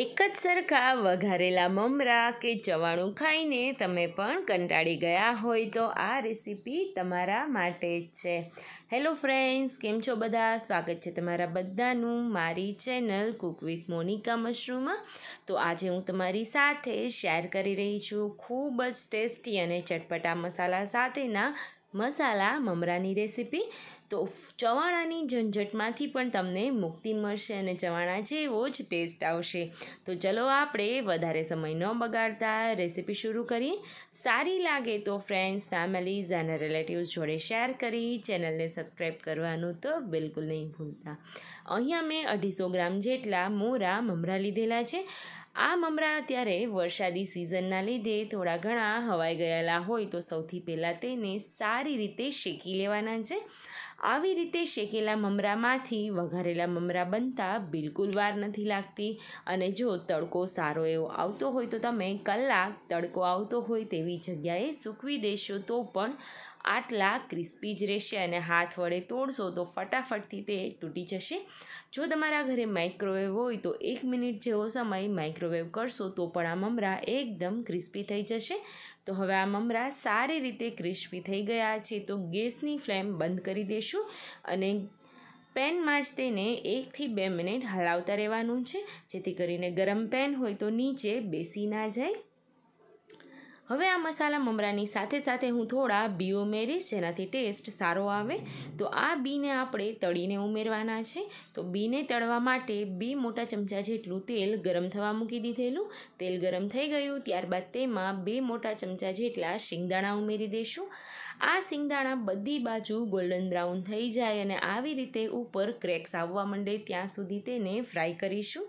એક જ સરખા વઘારેલા મમરા કે ચવાણું ખાઈને તમે પણ કંટાળી ગયા હોય તો આ રેસીપી તમારા માટે જ છે હેલો ફ્રેન્ડ્સ કેમ છો બધા સ્વાગત છે તમારા બધાનું મારી ચેનલ કુક વિથ મોનિકા મશરૂમમાં તો આજે હું તમારી સાથે શેર કરી રહી છું ખૂબ જ ટેસ્ટી અને ચટપટા મસાલા સાથેના મસાલા મમરાની રેસીપી તો ચવાણાની ઝંઝટમાંથી પણ તમને મુક્તિ મળશે અને ચવાણા જેવો જ ટેસ્ટ આવશે તો ચલો આપણે વધારે સમય ન બગાડતા રેસીપી શરૂ કરી સારી લાગે તો ફ્રેન્ડ્સ ફેમિલીઝ અને રિલેટિવ્સ જોડે શેર કરી ચેનલને સબસ્ક્રાઈબ કરવાનું તો બિલકુલ નહીં ભૂલતા અહીંયા મેં અઢીસો ગ્રામ જેટલા મોરા મમરા લીધેલા છે આ મમરા અત્યારે વરસાદી સિઝનના લીધે થોડા ઘણા હવાઈ ગયેલા હોય તો સૌથી પહેલાં તેને સારી રીતે શેકી લેવાના છે આવી રીતે શેકેલા મમરામાંથી વઘારેલા મમરા બનતા બિલકુલ વાર નથી લાગતી અને જો તડકો સારો એવો આવતો હોય તો તમે કલાક તડકો આવતો હોય તેવી જગ્યાએ સૂકવી દેશો તો પણ આટલા ક્રિસ્પી જ રહેશે અને હાથ વડે તોડશો તો ફટાફટથી તે તૂટી જશે જો તમારા ઘરે માઇક્રોવેવ હોય તો એક મિનિટ જેવો સમય માઇક્રોવેવ કરશો તો પણ આ મમરા એકદમ ક્રિસ્પી થઈ જશે તો હવે આ મમરા સારી રીતે ક્રિસ્પી થઈ ગયા છે તો ગેસની ફ્લેમ બંધ કરી દેશું અને પેનમાં જ તેને એકથી બે મિનિટ હલાવતા રહેવાનું છે જેથી કરીને ગરમ પેન હોય તો નીચે બેસી ના જાય હવે આ મસાલા મમરાની સાથે સાથે હું થોડા બી ઉમેરીશ જેનાથી ટેસ્ટ સારો આવે તો આ બીને આપણે તળીને ઉમેરવાના છે તો બીને તળવા માટે બી મોટા ચમચા જેટલું તેલ ગરમ થવા મૂકી દીધેલું તેલ ગરમ થઈ ગયું ત્યારબાદ તેમાં બે મોટા ચમચા જેટલા શિંગદાણા ઉમેરી દઈશું આ શિંગદાણા બધી બાજુ ગોલ્ડન બ્રાઉન થઈ જાય અને આવી રીતે ઉપર ક્રેક્સ આવવા માંડે ત્યાં સુધી તેને ફ્રાય કરીશું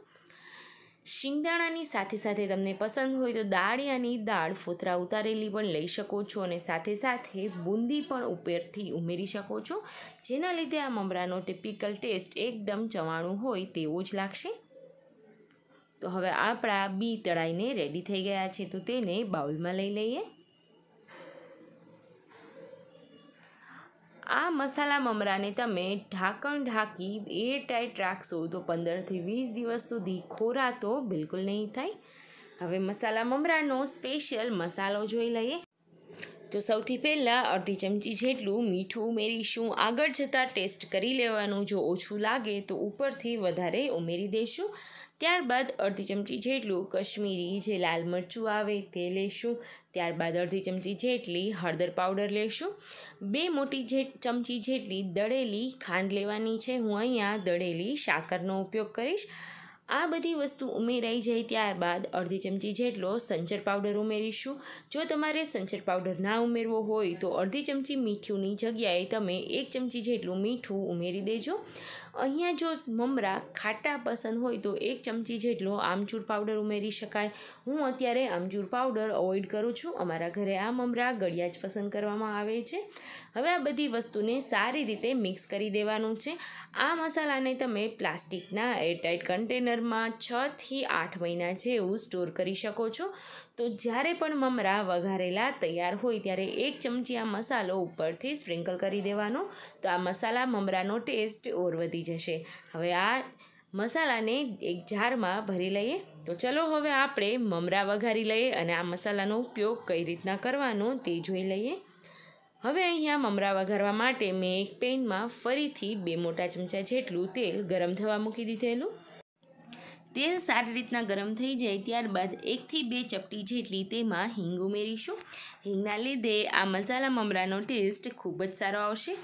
શિંગદાણાની સાથે સાથે તમને પસંદ હોય તો દાળિયાની દાળ ફોતરા ઉતારેલી પણ લઈ શકો છો અને સાથે સાથે બુંદી પણ ઉપરથી ઉમેરી શકો છો જેના લીધે આ મમરાનો ટિપિકલ ટેસ્ટ એકદમ ચવાણું હોય તેવો જ લાગશે તો હવે આપણા બી તળાઈને રેડી થઈ ગયા છે તો તેને બાઉલમાં લઈ લઈએ આ મસાલા મમરાને તમે ઢાંકણ ઢાંકી એર ટાઈટ રાખશો તો પંદરથી વીસ દિવસ સુધી તો બિલકુલ નહીં થાય હવે મસાલા મમરાનો સ્પેશિયલ મસાલો જોઈ લઈએ તો સૌથી પહેલાં અડધી ચમચી જેટલું મીઠું ઉમેરીશું આગળ જતાં ટેસ્ટ કરી લેવાનું જો ઓછું લાગે તો ઉપરથી વધારે ઉમેરી દઈશું ત્યારબાદ અડધી ચમચી જેટલું કશ્મીરી જે લાલ મરચું આવે તે લેશું ત્યારબાદ અડધી ચમચી જેટલી હળદર પાવડર લેશું બે મોટી જે ચમચી જેટલી દળેલી ખાંડ લેવાની છે હું અહીંયા દળેલી સાકરનો ઉપયોગ કરીશ આ બધી વસ્તુ ઉમેરાઈ જાય ત્યારબાદ અડધી ચમચી જેટલો સંચર પાવડર ઉમેરીશું જો તમારે સંચર પાવડર ના ઉમેરવો હોય તો અડધી ચમચી મીઠુંની જગ્યાએ તમે એક ચમચી જેટલું મીઠું ઉમેરી દેજો અહીંયા જો મમરા ખાટા પસંદ હોય તો એક ચમચી જેટલો આમચૂર પાવડર ઉમેરી શકાય હું અત્યારે આમચૂર પાવડર અવોઇડ કરું છું અમારા ઘરે આ મમરા ગળિયા જ પસંદ કરવામાં આવે છે હવે આ બધી વસ્તુને સારી રીતે મિક્સ કરી દેવાનું છે આ મસાલાને તમે પ્લાસ્ટિકના એરટાઇટ કન્ટેનરમાં છથી આઠ મહિના જેવું સ્ટોર કરી શકો છો તો જ્યારે પણ મમરા વઘારેલા તૈયાર હોય ત્યારે એક ચમચી આ મસાલો ઉપરથી સ્પ્રિંકલ કરી દેવાનો તો આ મસાલા મમરાનો ટેસ્ટ ઓર વધી જશે હવે આ મસાલાને એક જારમાં ભરી લઈએ તો ચલો હવે આપણે મમરા વઘારી લઈએ અને આ મસાલાનો ઉપયોગ કઈ રીતના કરવાનો તે જોઈ લઈએ હવે અહીંયા મમરા વઘારવા માટે મેં એક પેનમાં ફરીથી બે મોટા ચમચા જેટલું તેલ ગરમ થવા મૂકી દીધેલું તેલ સારી રીતના ગરમ થઈ જાય ત્યારબાદ એકથી બે ચપટી જેટલી તેમાં હિંગ ઉમેરીશું હિંગના લીધે આ મસાલા મમરાનો ટેસ્ટ ખૂબ જ સારો આવશે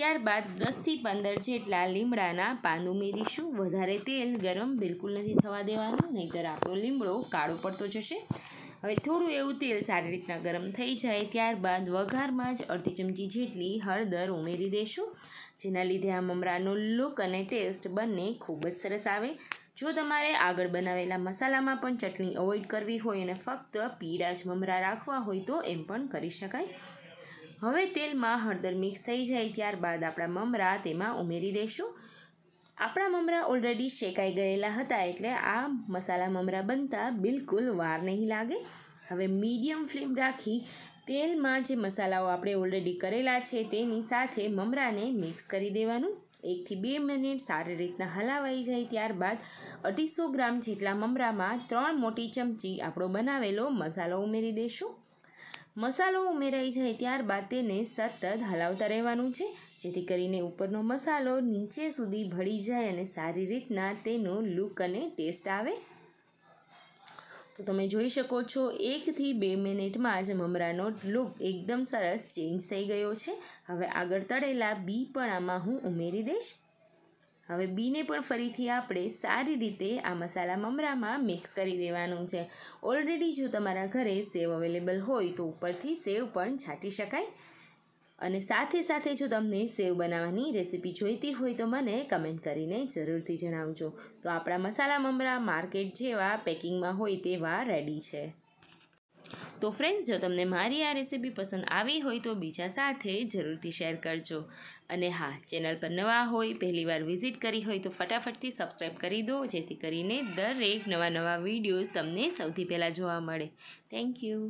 ત્યારબાદ દસથી પંદર જેટલા લીમડાના પાન ઉમેરીશું વધારે તેલ ગરમ બિલકુલ નથી થવા દેવાનું નહીંતર આપણો લીમડો કાળો પડતો જશે હવે થોડું એવું તેલ સારી રીતના ગરમ થઈ જાય ત્યારબાદ વઘારમાં જ અડધી ચમચી જેટલી હળદર ઉમેરી દઈશું જેના લીધે આ મમરાનો લુક અને ટેસ્ટ બંને ખૂબ જ સરસ આવે જો તમારે આગળ બનાવેલા મસાલામાં પણ ચટણી અવોઇડ કરવી હોય અને ફક્ત પીળા જ મમરા રાખવા હોય તો એમ પણ કરી શકાય હવે તેલમાં હળદર મિક્સ થઈ જાય ત્યારબાદ આપણા મમરા તેમાં ઉમેરી દઈશું આપણા મમરા ઓલરેડી શેકાઈ ગયેલા હતા એટલે આ મસાલા મમરા બનતા બિલકુલ વાર નહીં લાગે હવે મીડિયમ ફ્લેમ રાખી તેલમાં જે મસાલાઓ આપણે ઓલરેડી કરેલા છે તેની સાથે મમરાને મિક્સ કરી દેવાનું એકથી બે મિનિટ સારી રીતના હલાવાઈ જાય ત્યારબાદ અઢીસો ગ્રામ જેટલા મમરામાં ત્રણ મોટી ચમચી આપણો બનાવેલો મસાલો ઉમેરી દઈશું મસાલો ઉમેરાઈ જાય ત્યારબાદ તેને સતત હલાવતા રહેવાનું છે જેથી કરીને ઉપરનો મસાલો નીચે સુધી ભળી જાય અને સારી રીતના તેનો લુક અને ટેસ્ટ આવે તો તમે જોઈ શકો છો એકથી બે મિનિટમાં જ મમરાનો લુક એકદમ સરસ ચેન્જ થઈ ગયો છે હવે આગળ તળેલા બી પણ આમાં હું ઉમેરી દઈશ હવે બીને પણ ફરીથી આપણે સારી રીતે આ મસાલા મમરામાં મિક્સ કરી દેવાનું છે ઓલરેડી જો તમારા ઘરે સેવ અવેલેબલ હોય તો ઉપરથી સેવ પણ છાંટી શકાય અને સાથે સાથે જો તમને સેવ બનાવવાની રેસીપી જોઈતી હોય તો મને કમેન્ટ કરીને જરૂરથી જણાવજો તો આપણા મસાલા મમરા માર્કેટ જેવા પેકિંગમાં હોય તેવા રેડી છે તો ફ્રેન્ડ્સ જો તમને મારી આ રેસીપી પસંદ આવી હોય તો બીજા સાથે જરૂરથી શેર કરજો અને હા ચેનલ પર નવા હોય પહેલીવાર વિઝિટ કરી હોય તો ફટાફટથી સબસ્ક્રાઈબ કરી દો જેથી કરીને દરેક નવા નવા વિડીયોઝ તમને સૌથી પહેલાં જોવા મળે થેન્ક યુ